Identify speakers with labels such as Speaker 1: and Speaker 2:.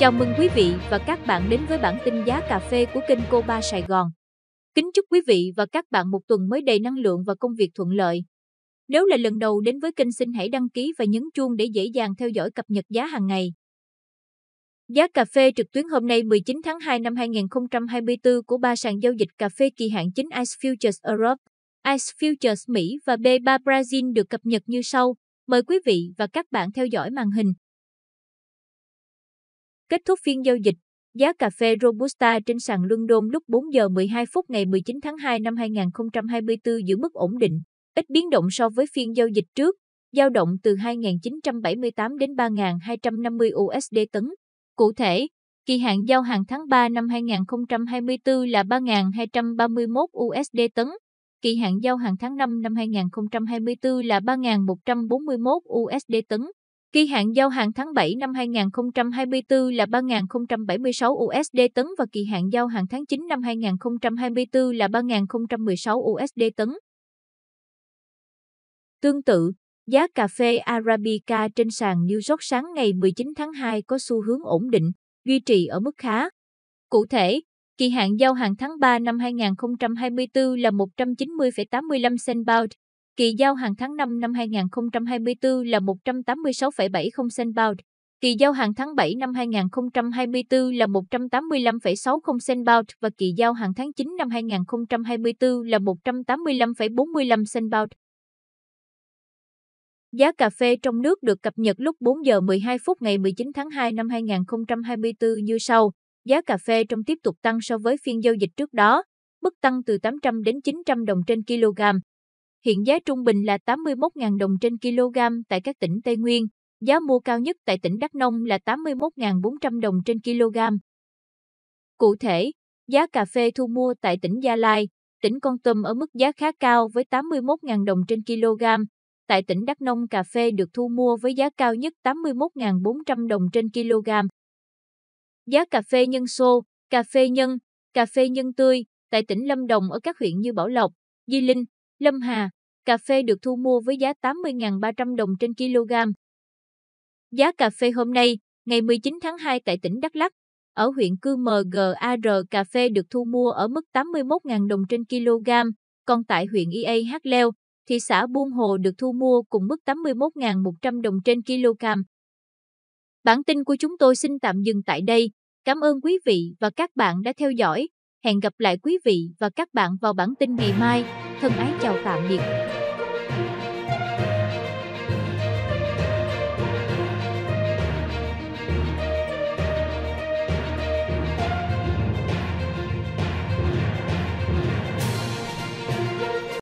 Speaker 1: Chào mừng quý vị và các bạn đến với bản tin giá cà phê của kênh Cô Ba Sài Gòn. Kính chúc quý vị và các bạn một tuần mới đầy năng lượng và công việc thuận lợi. Nếu là lần đầu đến với kênh xin hãy đăng ký và nhấn chuông để dễ dàng theo dõi cập nhật giá hàng ngày. Giá cà phê trực tuyến hôm nay 19 tháng 2 năm 2024 của ba sàn giao dịch cà phê kỳ hạn chính ICE Futures Europe, ICE Futures Mỹ và B3 Brazil được cập nhật như sau. Mời quý vị và các bạn theo dõi màn hình. Kết thúc phiên giao dịch, giá cà phê Robusta trên sàn London lúc 4 giờ 12 phút ngày 19 tháng 2 năm 2024 giữ mức ổn định, ít biến động so với phiên giao dịch trước, giao động từ 2.978 đến 3.250 USD tấn. Cụ thể, kỳ hạn giao hàng tháng 3 năm 2024 là 3.231 USD tấn, kỳ hạn giao hàng tháng 5 năm 2024 là 3.141 USD tấn. Kỳ hạn giao hàng tháng 7 năm 2024 là 3.076 USD tấn và kỳ hạn giao hàng tháng 9 năm 2024 là 3.016 USD tấn. Tương tự, giá cà phê Arabica trên sàn New York sáng ngày 19 tháng 2 có xu hướng ổn định, duy trì ở mức khá. Cụ thể, kỳ hạn giao hàng tháng 3 năm 2024 là 190,85 cent pound, Kỳ giao hàng tháng 5 năm 2024 là 186,70 cent pound. Kỳ giao hàng tháng 7 năm 2024 là 185,60 cent pound và kỳ giao hàng tháng 9 năm 2024 là 185,45 cent pound. Giá cà phê trong nước được cập nhật lúc 4 giờ 12 phút ngày 19 tháng 2 năm 2024 như sau. Giá cà phê trong tiếp tục tăng so với phiên giao dịch trước đó, mức tăng từ 800 đến 900 đồng trên kg. Hiện giá trung bình là 81.000 đồng trên kg tại các tỉnh Tây Nguyên, giá mua cao nhất tại tỉnh Đắk Nông là 81.400 đồng trên kg. Cụ thể, giá cà phê thu mua tại tỉnh Gia Lai, tỉnh Con Tum ở mức giá khá cao với 81.000 đồng trên kg. Tại tỉnh Đắk Nông, cà phê được thu mua với giá cao nhất 81.400 đồng trên kg. Giá cà phê nhân xô, cà phê nhân, cà phê nhân tươi tại tỉnh Lâm Đồng ở các huyện như Bảo Lộc, Di Linh, Lâm Hà, cà phê được thu mua với giá 80.300 đồng trên kg. Giá cà phê hôm nay, ngày 19 tháng 2 tại tỉnh Đắk Lắk, ở huyện Cư mờ MGAR cà phê được thu mua ở mức 81.000 đồng trên kg, còn tại huyện IAH Leo, thị xã Buôn Hồ được thu mua cùng mức 81.100 đồng trên kg. Bản tin của chúng tôi xin tạm dừng tại đây. Cảm ơn quý vị và các bạn đã theo dõi. Hẹn gặp lại quý vị và các bạn vào bản tin ngày mai. Thân ái chào tạm biệt.